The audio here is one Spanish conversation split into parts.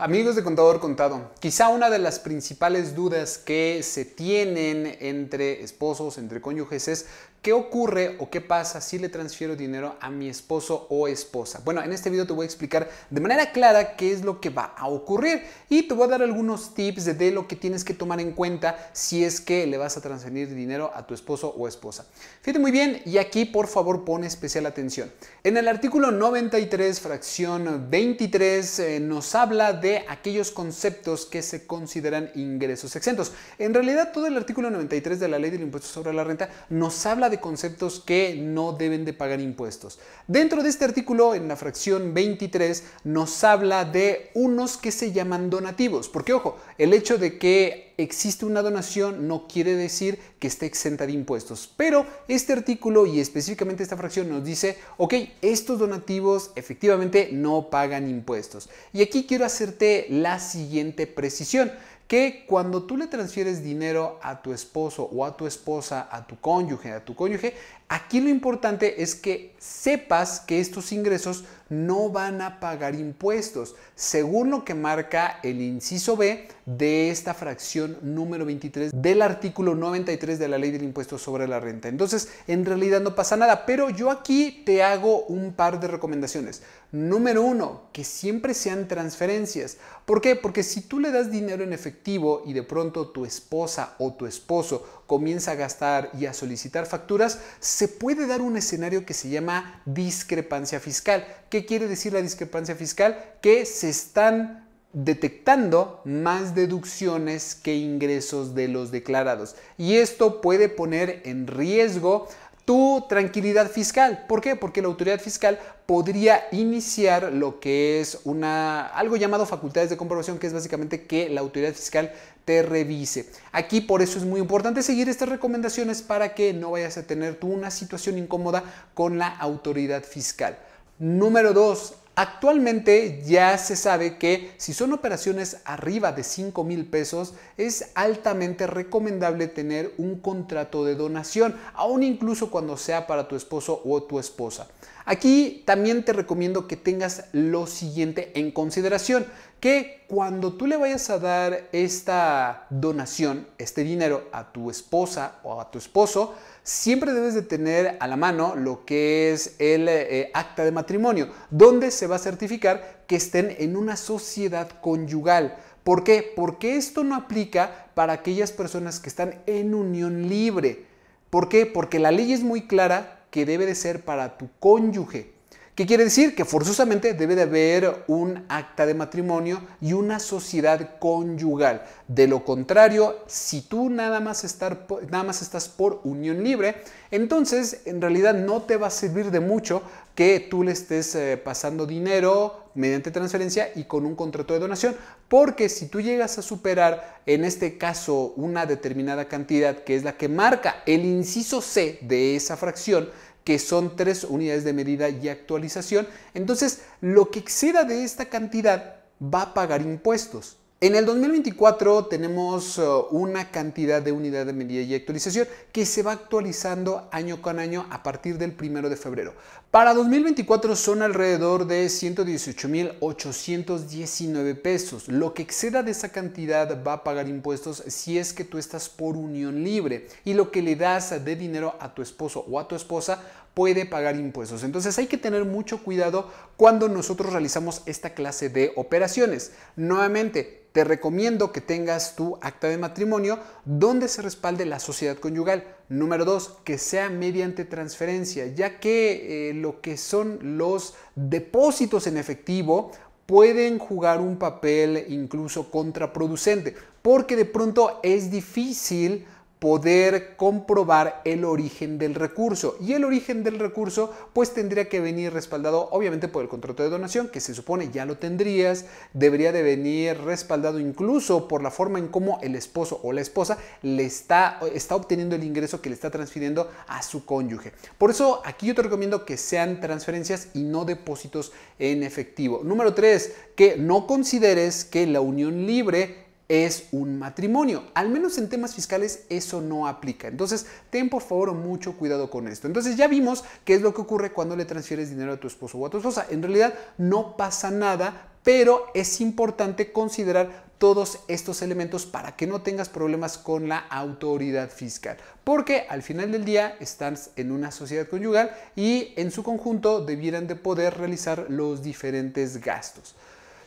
Amigos de Contador Contado, quizá una de las principales dudas que se tienen entre esposos, entre cónyuges, es ocurre o qué pasa si le transfiero dinero a mi esposo o esposa? Bueno, en este video te voy a explicar de manera clara qué es lo que va a ocurrir y te voy a dar algunos tips de, lo que tienes que tomar en cuenta si es que le vas a transferir dinero a tu esposo o esposa. Fíjate muy bien y aquí por favor pone especial atención. En el artículo 93, fracción 23, eh, nos habla de aquellos conceptos que se consideran ingresos exentos. En realidad todo el artículo 93 de la ley del impuesto sobre la renta nos habla de conceptos que no deben de pagar impuestos. Dentro de este artículo, en la fracción 23, nos habla de unos que se llaman donativos, porque ojo, el hecho de que existe una donación no quiere decir que esté exenta de impuestos, pero este artículo y específicamente esta fracción nos dice, ok, estos donativos efectivamente no pagan impuestos. Y aquí quiero hacerte la siguiente precisión que cuando tú le transfieres dinero a tu esposo o a tu esposa, a tu cónyuge, a tu cónyuge, Aquí lo importante es que sepas que estos ingresos no van a pagar impuestos, según lo que marca el inciso B de esta fracción número 23 del artículo 93 de la ley del impuesto sobre la renta. Entonces, en realidad no pasa nada, pero yo aquí te hago un par de recomendaciones. Número uno, que siempre sean transferencias. ¿Por qué? Porque si tú le das dinero en efectivo y de pronto tu esposa o tu esposo comienza a gastar y a solicitar facturas, se puede dar un escenario que se llama discrepancia fiscal. ¿Qué quiere decir la discrepancia fiscal? Que se están detectando más deducciones que ingresos de los declarados. Y esto puede poner en riesgo tu tranquilidad fiscal. ¿Por qué? Porque la autoridad fiscal podría iniciar lo que es una, algo llamado facultades de comprobación, que es básicamente que la autoridad fiscal te revise. Aquí por eso es muy importante seguir estas recomendaciones para que no vayas a tener tú una situación incómoda con la autoridad fiscal. Número dos, Actualmente ya se sabe que si son operaciones arriba de 5 mil pesos, es altamente recomendable tener un contrato de donación, aún incluso cuando sea para tu esposo o tu esposa. Aquí también te recomiendo que tengas lo siguiente en consideración, que cuando tú le vayas a dar esta donación, este dinero a tu esposa o a tu esposo, siempre debes de tener a la mano lo que es el eh, eh, acta de matrimonio, donde se va a certificar que estén en una sociedad conyugal. ¿Por qué? Porque esto no aplica para aquellas personas que están en unión libre. ¿Por qué? Porque la ley es muy clara que debe de ser para tu cónyuge, ¿Qué quiere decir? Que forzosamente debe de haber un acta de matrimonio y una sociedad conyugal. De lo contrario, si tú nada más, estar, nada más estás por unión libre, entonces en realidad no te va a servir de mucho que tú le estés eh, pasando dinero mediante transferencia y con un contrato de donación, porque si tú llegas a superar en este caso una determinada cantidad que es la que marca el inciso C de esa fracción, que son tres unidades de medida y actualización. Entonces, lo que exceda de esta cantidad va a pagar impuestos. En el 2024 tenemos eh, una cantidad de unidad de medida y actualización que se va actualizando año con año a partir del primero de febrero. Para 2024 son alrededor de 118.819 pesos. Lo que exceda de esa cantidad va a pagar impuestos si es que tú estás por unión libre y lo que le das de dinero a tu esposo o a tu esposa puede pagar impuestos. Entonces hay que tener mucho cuidado cuando nosotros realizamos esta clase de operaciones. Nuevamente, te recomiendo que tengas tu acta de matrimonio donde se respalde la sociedad conyugal. Número dos, que sea mediante transferencia, ya que eh, lo que son los depósitos en efectivo pueden jugar un papel incluso contraproducente, porque de pronto es difícil poder comprobar el origen del recurso. Y el origen del recurso pues tendría que venir respaldado obviamente por el contrato de donación, que se supone ya lo tendrías, debería de venir respaldado incluso por la forma en cómo el esposo o la esposa le está, está obteniendo el ingreso que le está transfiriendo a su cónyuge. Por eso aquí yo te recomiendo que sean transferencias y no depósitos en efectivo. Número tres que no consideres que la unión libre es un matrimonio. Al menos en temas fiscales eso no aplica. Entonces, ten por favor mucho cuidado con esto. Entonces, ya vimos qué es lo que ocurre cuando le transfieres dinero a tu esposo o a tu esposa. En realidad no pasa nada, pero es importante considerar todos estos elementos para que no tengas problemas con la autoridad fiscal, porque al final del día estás en una sociedad conyugal y en su conjunto debieran de poder realizar los diferentes gastos.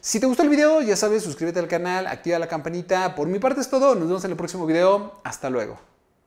Si te gustó el video, ya sabes, suscríbete al canal, activa la campanita. Por mi parte es todo, nos vemos en el próximo video. Hasta luego.